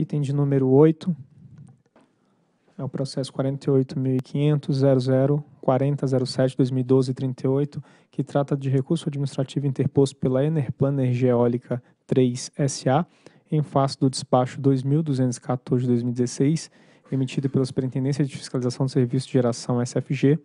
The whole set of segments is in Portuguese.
item de número 8, é o processo 48.500.00.40.07.2012.38, que trata de recurso administrativo interposto pela Enerplan Energia Eólica 3 SA, em face do despacho 2214-2016, emitido pela Superintendência de Fiscalização do Serviço de Geração SFG,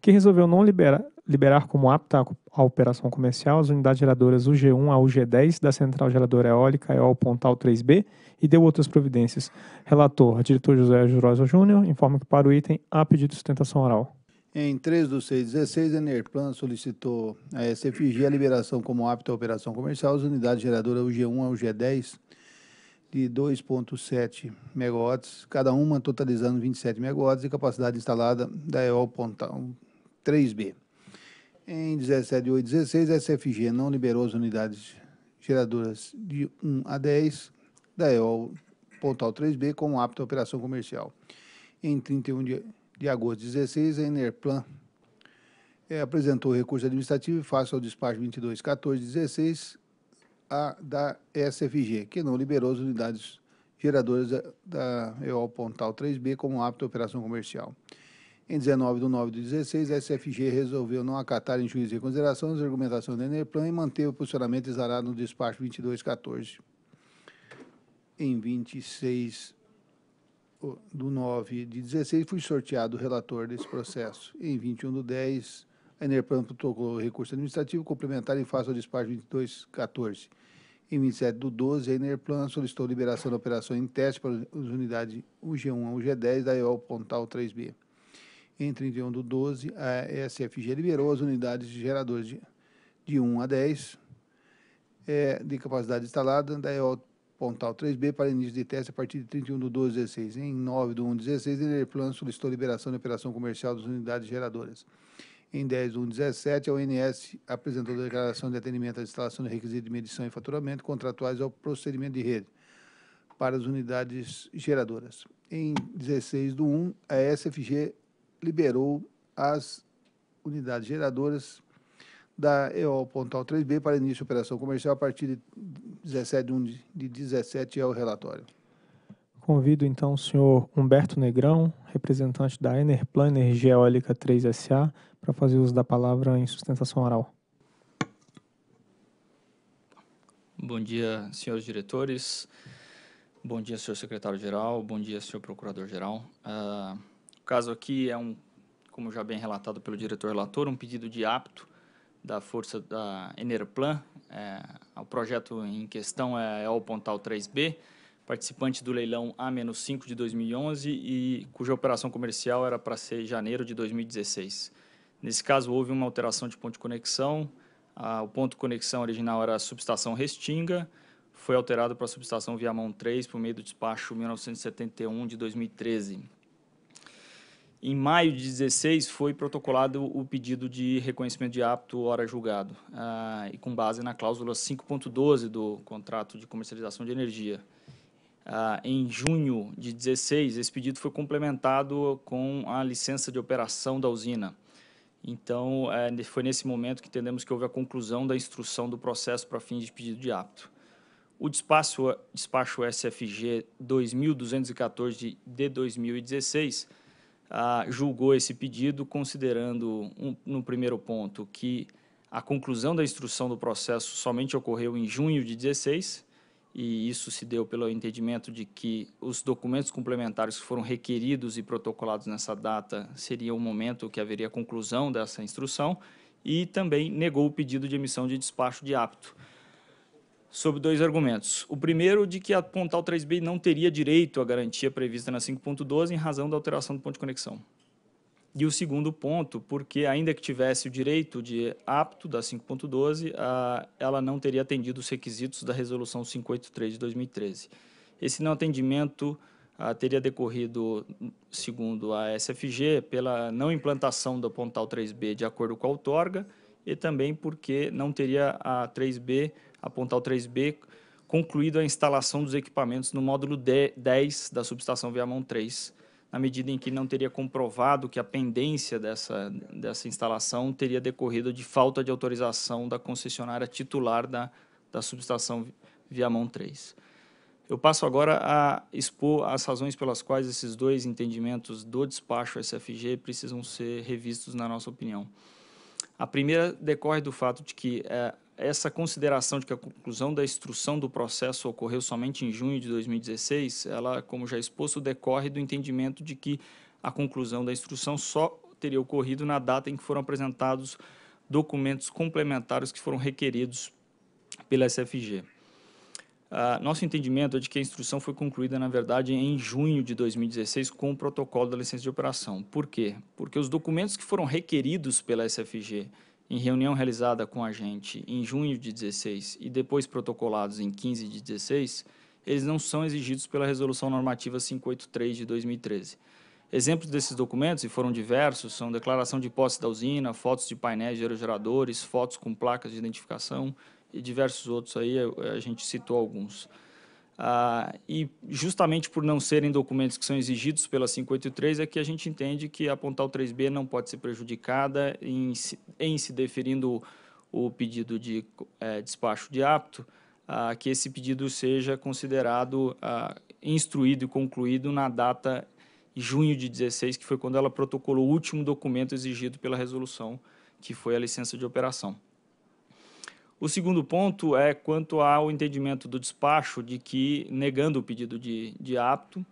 que resolveu não liberar, liberar como apta a operação comercial as unidades geradoras UG1 a UG10 da Central Geradora Eólica EOL Pontal 3B e deu outras providências. Relator, diretor José Jurosa Júnior, informa que para o item há pedido de sustentação oral. Em 3 de 616, a Enerplan solicitou à SFG a liberação como apta a operação comercial as unidades geradoras UG1 a UG10 de 2,7 megawatts, cada uma totalizando 27 megawatts e capacidade instalada da EOL Pontal 3B. Em 17816, a SFG não liberou as unidades geradoras de 1 a 10 da EOL Pontal 3B como apta operação comercial. Em 31 de, de agosto de 16, a Enerplan é, apresentou recurso administrativo face ao despacho 221416 a, da SFG, que não liberou as unidades geradoras da, da EOL Pontal 3B como apta operação comercial. Em 19 de 9 de 16, a SFG resolveu não acatar em juízo e consideração as argumentações da Enerplan e manteve o posicionamento exarado no despacho 2214. Em 26 do 9 de 16, fui sorteado relator desse processo. Em 21 de 10, a Enerplan protocolou recurso administrativo complementar em face ao despacho 2214. Em 27 de 12, a Enerplan solicitou liberação da operação em teste para as unidades UG1 a UG10 da EOL Pontal 3B. Em 31 de 12, a SFG liberou as unidades de geradores de, de 1 a 10 é, de capacidade instalada da EOL é Pontal 3B para início de teste a partir de 31 de 12 16. Em 9 de 1 16, a Enerplan solicitou liberação de operação comercial das unidades geradoras. Em 10 de 1 17, a ONS apresentou a declaração de atendimento à instalação de requisitos de medição e faturamento contratuais ao procedimento de rede para as unidades geradoras. Em 16 do 1, a SFG liberou as unidades geradoras da EOL Pontal 3B para início de operação comercial a partir de 17 de 1 de 17 é o relatório. Convido então o senhor Humberto Negrão, representante da Enerplan Energia Eólica 3 SA, para fazer uso da palavra em sustentação oral. Bom dia, senhores diretores. Bom dia, senhor secretário-geral. Bom dia, senhor procurador-geral. Uh, caso aqui é um, como já bem relatado pelo diretor relator, um pedido de apto da força da Enerplan. É, o projeto em questão é, é o Pontal 3B, participante do leilão A-5 de 2011 e cuja operação comercial era para ser janeiro de 2016. Nesse caso, houve uma alteração de ponto de conexão. Ah, o ponto de conexão original era a subestação Restinga, foi alterado para a subestação Viamão 3 por meio do despacho 1971 de 2013. Em maio de 16 foi protocolado o pedido de reconhecimento de apto hora julgado, ah, e com base na cláusula 5.12 do contrato de comercialização de energia. Ah, em junho de 16, esse pedido foi complementado com a licença de operação da usina. Então, eh, foi nesse momento que entendemos que houve a conclusão da instrução do processo para fins de pedido de apto. O despacho, despacho SFG 2214 de 2016 ah, julgou esse pedido, considerando, um, no primeiro ponto, que a conclusão da instrução do processo somente ocorreu em junho de 16, e isso se deu pelo entendimento de que os documentos complementares que foram requeridos e protocolados nessa data seria o momento que haveria conclusão dessa instrução, e também negou o pedido de emissão de despacho de apto sobre dois argumentos. O primeiro de que a Pontal 3B não teria direito à garantia prevista na 5.12 em razão da alteração do ponto de conexão. E o segundo ponto, porque ainda que tivesse o direito de apto da 5.12, ela não teria atendido os requisitos da resolução 583 de 2013. Esse não atendimento teria decorrido, segundo a SFG, pela não implantação da Pontal 3B de acordo com a outorga e também porque não teria a 3B apontar o 3B, concluído a instalação dos equipamentos no módulo 10 da subestação Viamão 3, na medida em que não teria comprovado que a pendência dessa, dessa instalação teria decorrido de falta de autorização da concessionária titular da, da subestação Viamão 3. Eu passo agora a expor as razões pelas quais esses dois entendimentos do despacho SFG precisam ser revistos, na nossa opinião. A primeira decorre do fato de que eh, essa consideração de que a conclusão da instrução do processo ocorreu somente em junho de 2016, ela, como já exposto, decorre do entendimento de que a conclusão da instrução só teria ocorrido na data em que foram apresentados documentos complementares que foram requeridos pela SFG. Uh, ah, nosso entendimento é de que a instrução foi concluída, na verdade, em junho de 2016 com o protocolo da licença de operação. Por quê? Porque os documentos que foram requeridos pela SFG em reunião realizada com a gente em junho de 16 e depois protocolados em 15 de 16, eles não são exigidos pela Resolução Normativa 583 de 2013. Exemplos desses documentos, e foram diversos, são declaração de posse da usina, fotos de painéis de aerogeradores, fotos com placas de identificação e diversos outros aí, a gente citou alguns. Ah, e justamente por não serem documentos que são exigidos pela 583, é que a gente entende que a Pontal 3B não pode ser prejudicada em, em se deferindo o pedido de é, despacho de apto, ah, que esse pedido seja considerado ah, instruído e concluído na data de junho de 16, que foi quando ela protocolou o último documento exigido pela resolução, que foi a licença de operação. O segundo ponto é quanto ao entendimento do despacho de que, negando o pedido de, de apto,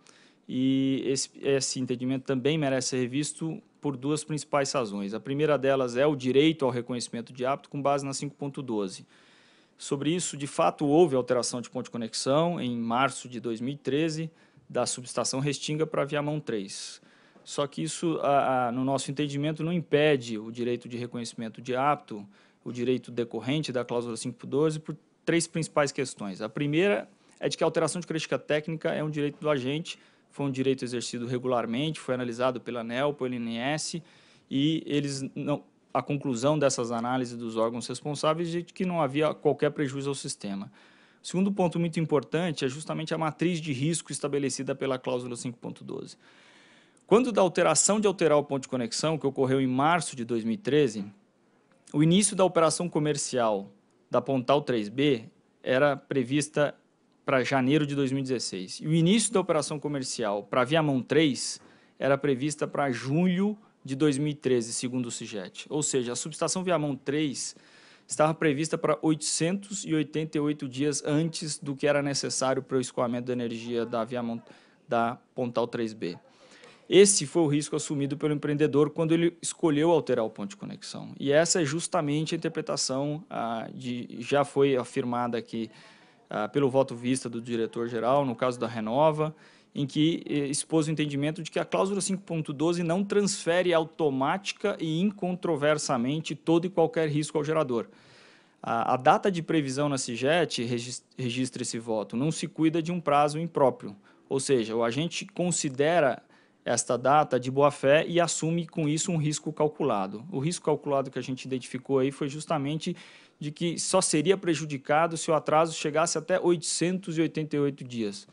e esse, esse entendimento também merece ser revisto por duas principais razões. A primeira delas é o direito ao reconhecimento de apto com base na 5.12. Sobre isso, de fato, houve alteração de ponto de conexão em março de 2013 da subestação Restinga para Viamão 3. Só que isso, a, a, no nosso entendimento, não impede o direito de reconhecimento de apto o direito decorrente da cláusula 5.12 por três principais questões. A primeira é de que a alteração de crítica técnica é um direito do agente, foi um direito exercido regularmente, foi analisado pela ANEL, pelo INS, e eles não, a conclusão dessas análises dos órgãos responsáveis é de que não havia qualquer prejuízo ao sistema. O segundo ponto muito importante é justamente a matriz de risco estabelecida pela cláusula 5.12. Quando da alteração de alterar o ponto de conexão, que ocorreu em março de 2013, o início da operação comercial da Pontal 3B era prevista para janeiro de 2016. E o início da operação comercial para a Viamão 3 era prevista para julho de 2013, segundo o CIGET. Ou seja, a subestação Viamão 3 estava prevista para 888 dias antes do que era necessário para o escoamento da energia da Viamão da Pontal 3B. Esse foi o risco assumido pelo empreendedor quando ele escolheu alterar o ponto de conexão. E essa é justamente a interpretação ah, de já foi afirmada aqui ah, pelo voto vista do diretor-geral, no caso da Renova, em que eh, expôs o entendimento de que a cláusula 5.12 não transfere automática e incontroversamente todo e qualquer risco ao gerador. A, a data de previsão na CIGET, registra esse voto, não se cuida de um prazo impróprio. Ou seja, o agente considera esta data de boa fé e assume com isso um risco calculado. O risco calculado que a gente identificou aí foi justamente de que só seria prejudicado se o atraso chegasse até 888 dias.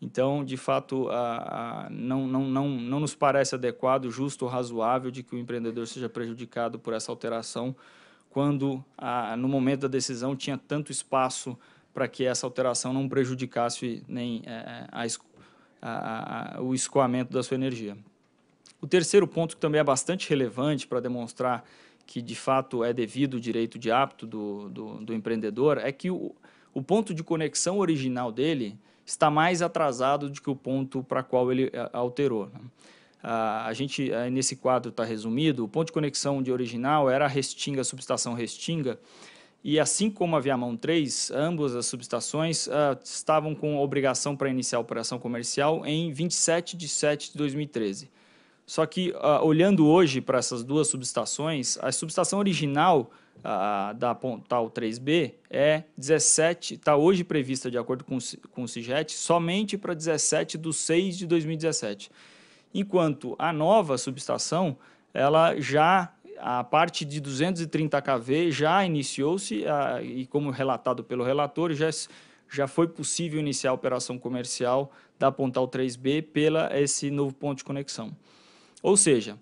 Então, de fato, a, a, não, não, não, não nos parece adequado, justo ou razoável de que o empreendedor seja prejudicado por essa alteração, quando a, no momento da decisão tinha tanto espaço para que essa alteração não prejudicasse nem é, é a escolha a, a, o escoamento da sua energia. O terceiro ponto, que também é bastante relevante para demonstrar que de fato é devido o direito de apto do, do, do empreendedor, é que o, o ponto de conexão original dele está mais atrasado do que o ponto para qual ele é, alterou. Né? a gente, nesse quadro está resumido, o ponto de conexão de original era a Restinga, a subestação Restinga, e assim como a Viamão 3, ambas as subestações uh, estavam com obrigação para iniciar a operação comercial em 27 de 7 de 2013. Só que, uh, olhando hoje para essas duas subestações, a subestação original uh, da Pontal 3B é 17, está hoje prevista, de acordo com, com o CIGET, somente para 17 de 6 de 2017. Enquanto a nova subestação, ela já a parte de 230 kV já iniciou-se, e como relatado pelo relator, já, já foi possível iniciar a operação comercial da Pontal 3B pela esse novo ponto de conexão. Ou seja,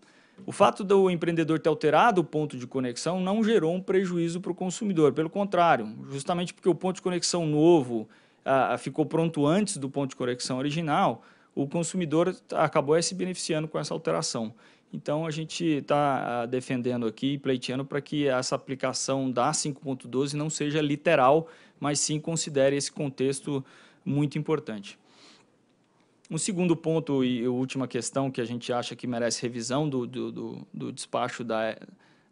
o fato do empreendedor ter alterado o ponto de conexão não gerou um prejuízo para o consumidor, pelo contrário, justamente porque o ponto de conexão novo ah, ficou pronto antes do ponto de conexão original, o consumidor acabou é se beneficiando com essa alteração. Então, a gente está ah, defendendo aqui, pleiteando para que essa aplicação da 5.12 não seja literal, mas sim considere esse contexto muito importante. Um segundo ponto e última questão que a gente acha que merece revisão do, do, do, do despacho da,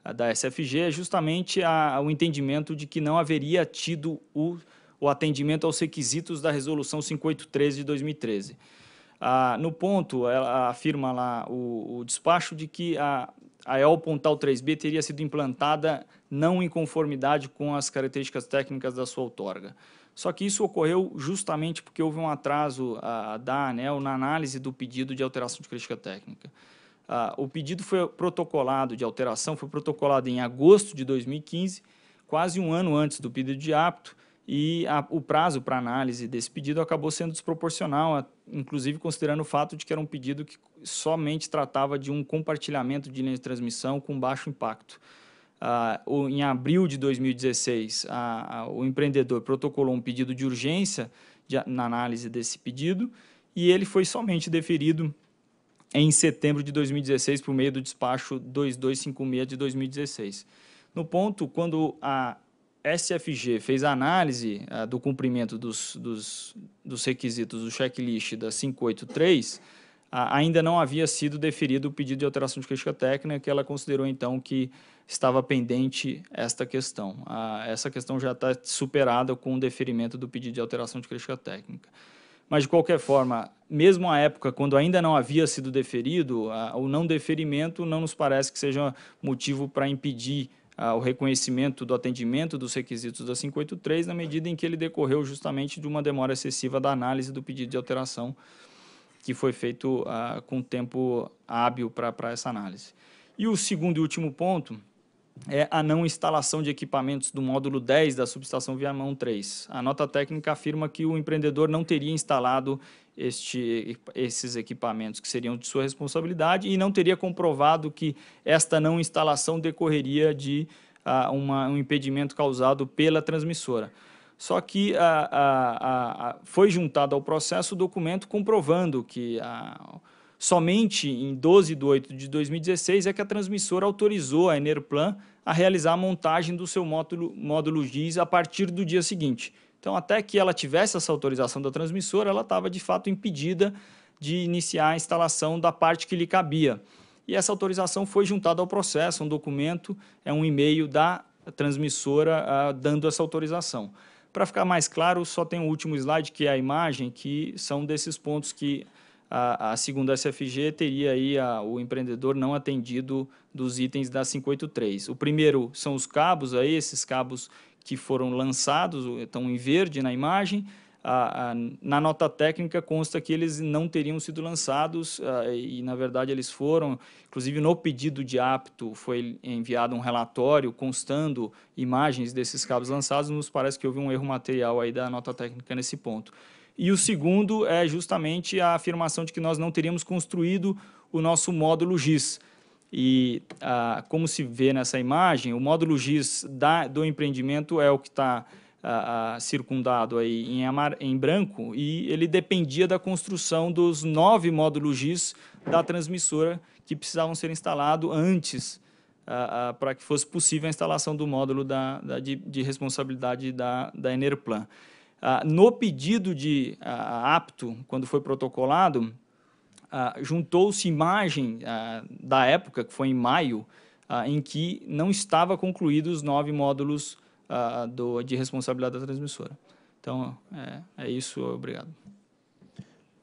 ah, da SFG é justamente a, o entendimento de que não haveria tido o, o atendimento aos requisitos da Resolução 5813 de 2013. Ah, no ponto, ela afirma lá o, o despacho de que a, a El Pontal 3B teria sido implantada não em conformidade com as características técnicas da sua outorga. Só que isso ocorreu justamente porque houve um atraso ah, da ANEL na análise do pedido de alteração de crítica técnica. Ah, o pedido foi protocolado de alteração, foi protocolado em agosto de 2015, quase um ano antes do pedido de apto, e a, o prazo para análise desse pedido acabou sendo desproporcional inclusive considerando o fato de que era um pedido que somente tratava de um compartilhamento de linha de transmissão com baixo impacto. Ah, em abril de 2016, a, a, o empreendedor protocolou um pedido de urgência de, na análise desse pedido e ele foi somente deferido em setembro de 2016 por meio do despacho 2256 de 2016. No ponto, quando a SFG fez a análise uh, do cumprimento dos, dos, dos, requisitos do checklist da 583, uh, ah, ainda não havia sido deferido o pedido de alteração de crítica técnica, que ela considerou então que estava pendente esta questão. Uh, essa questão já está superada com o deferimento do pedido de alteração de crítica técnica. Mas, de qualquer forma, mesmo à época, quando ainda não havia sido deferido, o não deferimento não nos parece que seja motivo para impedir ah, o reconhecimento do atendimento dos requisitos da 583, na medida em que ele decorreu justamente de uma demora excessiva da análise do pedido de alteração que foi feito ah, com tempo hábil para essa análise. E o segundo e último ponto é a não instalação de equipamentos do módulo 10 da subestação Viamão 3. A nota técnica afirma que o empreendedor não teria instalado este, esses equipamentos que seriam de sua responsabilidade e não teria comprovado que esta não instalação decorreria de uh, uma, um impedimento causado pela transmissora. Só que ah, ah, foi juntado ao processo o documento comprovando que a Somente em 12 de 8 de 2016 é que a transmissora autorizou a Enerplan a realizar a montagem do seu módulo, módulo GIS a partir do dia seguinte. Então, até que ela tivesse essa autorização da transmissora, ela estava de fato impedida de iniciar a instalação da parte que lhe cabia. E essa autorização foi juntada ao processo, um documento, é um e-mail da transmissora uh, dando essa autorização. Para ficar mais claro, só tem o último slide, que é a imagem, que são desses pontos que a, a segunda SFG teria aí a, o empreendedor não atendido dos itens da 583. O primeiro são os cabos aí, esses cabos que foram lançados, estão em verde na imagem. A, a, na nota técnica consta que eles não teriam sido lançados a, e, na verdade, eles foram. Inclusive, no pedido de apto foi enviado um relatório constando imagens desses cabos lançados. Nos parece que houve um erro material aí da nota técnica nesse ponto. E o segundo é justamente a afirmação de que nós não teríamos construído o nosso módulo GIS. E ah, como se vê nessa imagem, o módulo GIS da, do empreendimento é o que está ah, ah, circundado aí em, amar, em branco e ele dependia da construção dos nove módulos GIS da transmissora que precisavam ser instalados antes ah, ah, para que fosse possível a instalação do módulo da, da de, de responsabilidade da, da Enerplan. Ah, no pedido de ah, apto, quando foi protocolado, ah, juntou-se imagem ah, da época, que foi em maio, ah, em que não estava concluídos os nove módulos ah, do, de responsabilidade da transmissora. Então, é, é isso. Obrigado.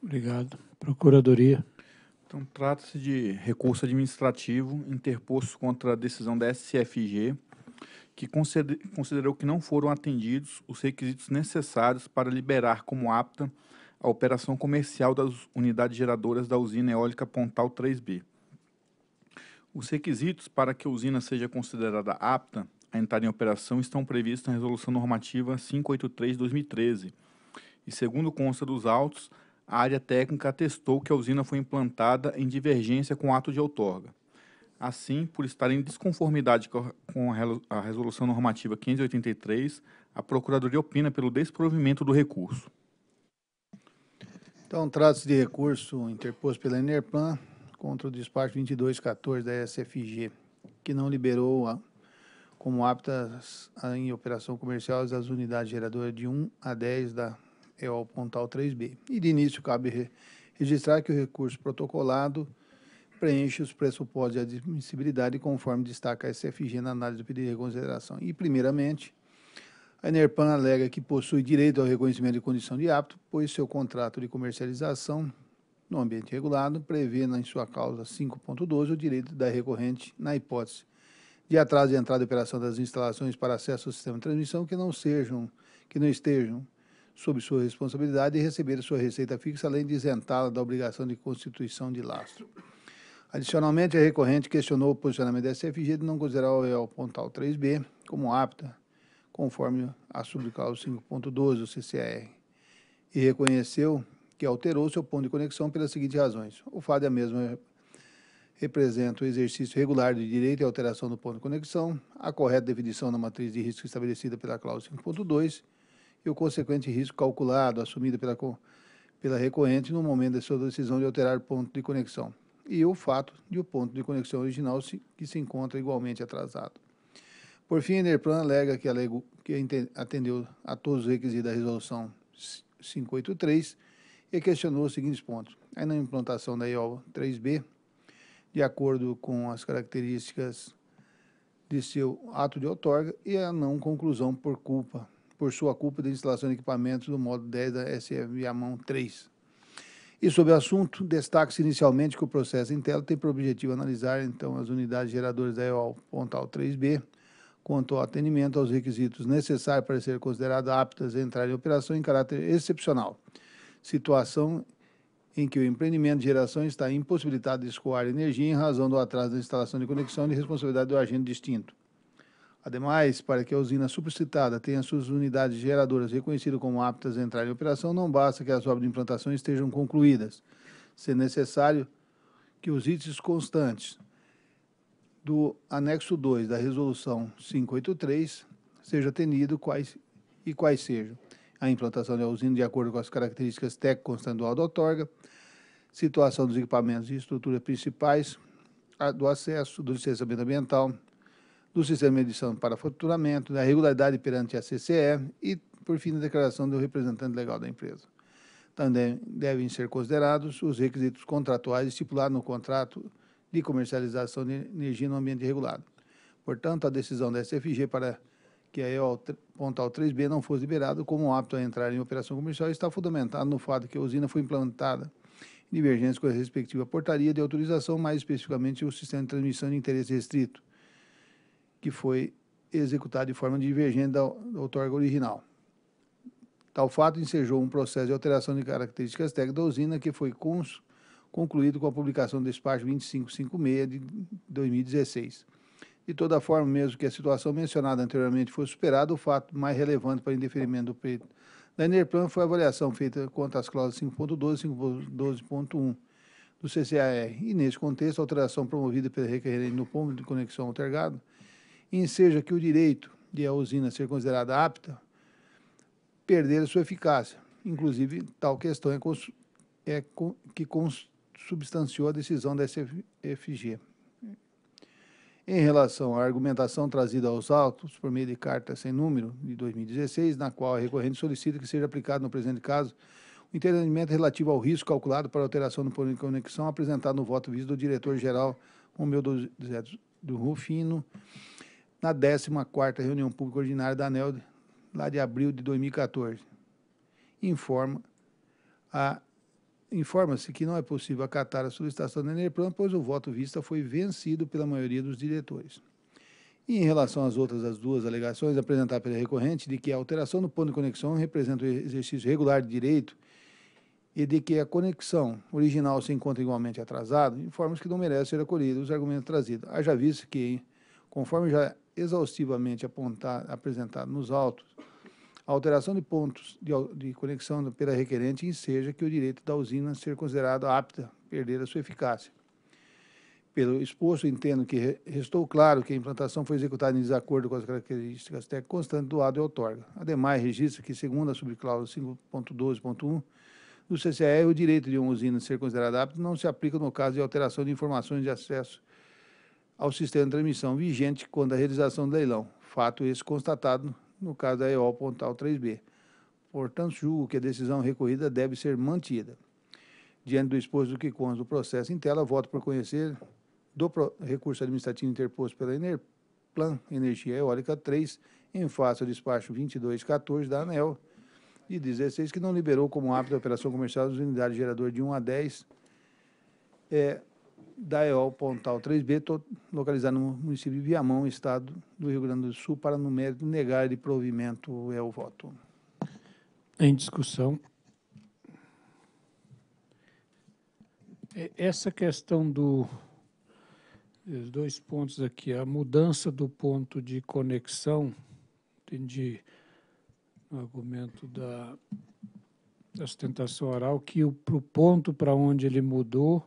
Obrigado. Procuradoria. Então, trata-se de recurso administrativo interposto contra a decisão da SCFG que considerou que não foram atendidos os requisitos necessários para liberar como apta a operação comercial das unidades geradoras da usina eólica Pontal 3B. Os requisitos para que a usina seja considerada apta a entrar em operação estão previstos na Resolução Normativa 583-2013 e, segundo consta dos autos, a área técnica atestou que a usina foi implantada em divergência com o ato de outorga. Assim, por estar em desconformidade com a Resolução Normativa 583, a Procuradoria opina pelo desprovimento do recurso. Então, trata-se de recurso interposto pela Enerplan contra o despacho 2214 da SFG, que não liberou a, como aptas a, em operação comercial as unidades geradoras de 1 a 10 da EOL Pontal 3B. E, de início, cabe re registrar que o recurso protocolado preenche os pressupostos de admissibilidade conforme destaca a SFG na análise do pedido de reconsideração. E, primeiramente, a Enerpan alega que possui direito ao reconhecimento de condição de apto, pois seu contrato de comercialização no ambiente regulado prevê na em sua causa 5.12 o direito da recorrente na hipótese de atraso de entrada e operação das instalações para acesso ao sistema de transmissão que não sejam que não estejam sob sua responsabilidade e receber sua receita fixa, além de isentá-la da obrigação de constituição de lastro. Adicionalmente, a recorrente questionou o posicionamento da SFG de não considerar o EL Pontal 3B como apta, conforme a subcláusula 5.12 do CCR, e reconheceu que alterou seu ponto de conexão pelas seguintes razões. O fato é a mesma representa o exercício regular de direito e alteração do ponto de conexão, a correta definição da matriz de risco estabelecida pela cláusula 5.2 e o consequente risco calculado assumido pela, pela recorrente no momento da sua decisão de alterar ponto de conexão, e o fato de o ponto de conexão original se, que se encontra igualmente atrasado. Por fim, a Enerplan alega que, alegou, que atendeu a todos os requisitos da resolução 583 e questionou os seguintes pontos. A não implantação da IOL 3B, de acordo com as características de seu ato de outorga e a não conclusão por culpa, por sua culpa de instalação de equipamentos do modo 10 da SFVA mão 3. E sobre o assunto, destaca-se inicialmente que o processo Intel tem por objetivo analisar, então, as unidades geradoras da EOL Pontal 3B quanto ao atendimento aos requisitos necessários para ser consideradas aptas a entrar em operação em caráter excepcional, situação em que o empreendimento de geração está impossibilitado de escoar energia em razão do atraso da instalação de conexão de responsabilidade do agente distinto. Ademais, para que a usina supracitada tenha suas unidades geradoras reconhecidas como aptas a entrar em operação, não basta que as obras de implantação estejam concluídas. Se necessário que os itens constantes do anexo 2 da resolução 583 sejam atendidos quais e quais sejam. A implantação da usina de acordo com as características técnicas constantes da outorga, situação dos equipamentos e estruturas principais, do acesso, do licenciamento ambiental, do sistema de edição para faturamento, da regularidade perante a CCE e, por fim, da declaração do representante legal da empresa. Também devem ser considerados os requisitos contratuais estipulados no contrato de comercialização de energia no ambiente regulado. Portanto, a decisão da SFG para que a EOL Pontal 3B não fosse liberado como apto a entrar em operação comercial está fundamentada no fato que a usina foi implantada em divergência com a respectiva portaria de autorização, mais especificamente o sistema de transmissão de interesse restrito, que foi executado de forma divergente da, da outorga original. Tal fato ensejou um processo de alteração de características técnicas da usina que foi cons, concluído com a publicação do despacho 2556 de 2016. De toda forma, mesmo que a situação mencionada anteriormente fosse superada, o fato mais relevante para o indeferimento do pleito da Enerplan foi a avaliação feita quanto às cláusulas 5.12 e 5.12.1 do CCAR. E, nesse contexto, a alteração promovida pelo requerente no ponto de conexão altergado e enseja que o direito de a usina ser considerada apta perder sua eficácia. Inclusive, tal questão é, cons é que substanciou a decisão da SFG. Em relação à argumentação trazida aos autos por meio de carta sem número de 2016, na qual a recorrente solicita que seja aplicado no presente caso o entendimento relativo ao risco calculado para alteração do plano de conexão apresentado no voto visto do diretor-geral Romeu do Rufino, na 14ª reunião pública ordinária da ANEL, lá de abril de 2014. Informa a informa-se que não é possível acatar a solicitação da Enerplan, pois o voto vista foi vencido pela maioria dos diretores. E em relação às outras as duas alegações apresentadas pela recorrente, de que a alteração do ponto de conexão representa o exercício regular de direito e de que a conexão original se encontra igualmente atrasada, informa-se que não merece ser acolhido os argumentos trazidos. Haja visto que, conforme já exaustivamente apontado apresentado nos autos, a alteração de pontos de, de conexão pela requerente enseja que o direito da usina ser considerado apta perder a sua eficácia. Pelo exposto, entendo que restou claro que a implantação foi executada em desacordo com as características técnicas constantes do ADO e outorga. Ademais, registra que, segundo a subcláusula 5.12.1 do CCE, o direito de uma usina ser considerada apta não se aplica no caso de alteração de informações de acesso ao sistema de transmissão vigente quando a realização do leilão, fato esse constatado no caso da EOL Pontal 3B. Portanto, julgo que a decisão recorrida deve ser mantida. Diante do exposto do que consta do processo em tela, voto por conhecer do recurso administrativo interposto pela Enerplan Energia Eólica 3, em face ao despacho 2214 da ANEL e 16, que não liberou como hábito a operação comercial das unidades gerador de 1 a 10, é, da EOL Pontal 3B, localizado no município de Viamão, estado do Rio Grande do Sul, para no mérito negar de provimento é o voto. Em discussão. É, essa questão do dois pontos aqui, a mudança do ponto de conexão, entendi no argumento da, da sustentação oral, que o pro ponto para onde ele mudou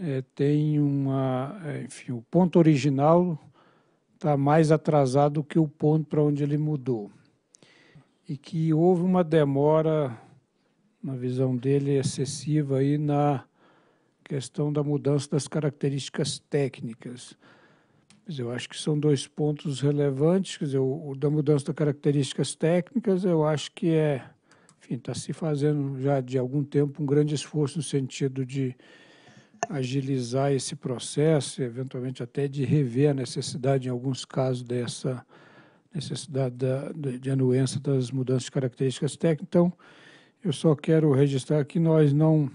é, tem uma, é, enfim, o ponto original está mais atrasado que o ponto para onde ele mudou. E que houve uma demora, na visão dele, excessiva aí na questão da mudança das características técnicas. mas eu acho que são dois pontos relevantes. Quer dizer, o, o da mudança das características técnicas, eu acho que é, enfim, está se fazendo já de algum tempo um grande esforço no sentido de agilizar esse processo, eventualmente até de rever a necessidade, em alguns casos, dessa necessidade da, de anuência das mudanças de características técnicas. Então, eu só quero registrar que nós não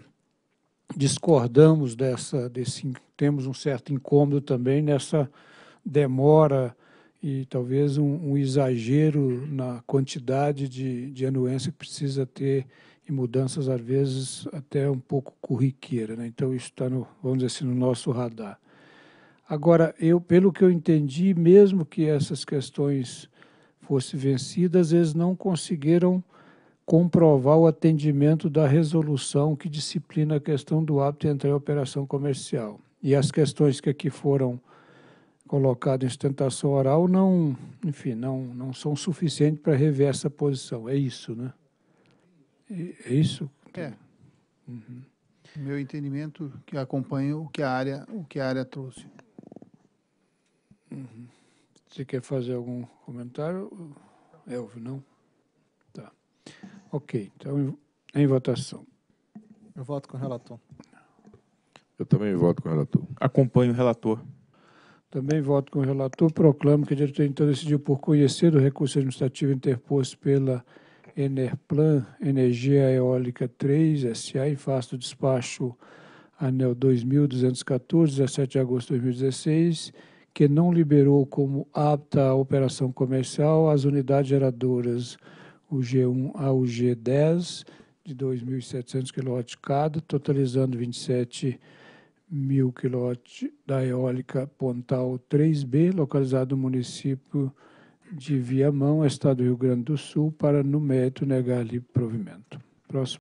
discordamos dessa, desse, temos um certo incômodo também nessa demora e talvez um, um exagero na quantidade de, de anuência que precisa ter e mudanças às vezes até um pouco curriqueira, né? Então isso está no, vamos dizer assim, no nosso radar. Agora, eu, pelo que eu entendi, mesmo que essas questões fossem vencidas, eles não conseguiram comprovar o atendimento da resolução que disciplina a questão do hábito entre a operação comercial. E as questões que aqui foram colocadas em sustentação oral não, enfim, não, não são suficientes para rever essa posição. É isso, né? É isso? É. Uhum. Meu entendimento que acompanha o que a área, o que a área trouxe. Uhum. Você quer fazer algum comentário, Elvio? Não? Tá. Ok, então em votação. Eu voto com o relator. Eu também voto com o relator. Acompanho o relator. Também voto com o relator. Proclamo que a diretoria então decidiu por conhecer do recurso administrativo interposto pela Enerplan Energia Eólica 3 SA, em face do despacho anel 2214, 17 de agosto de 2016, que não liberou como apta a operação comercial as unidades geradoras o G1 ao G10 de 2.700 kW cada, totalizando 27 mil kW da eólica Pontal 3B, localizado no município de Viamão, Estado do Rio Grande do Sul, para, no mérito, negar-lhe provimento. Próximo.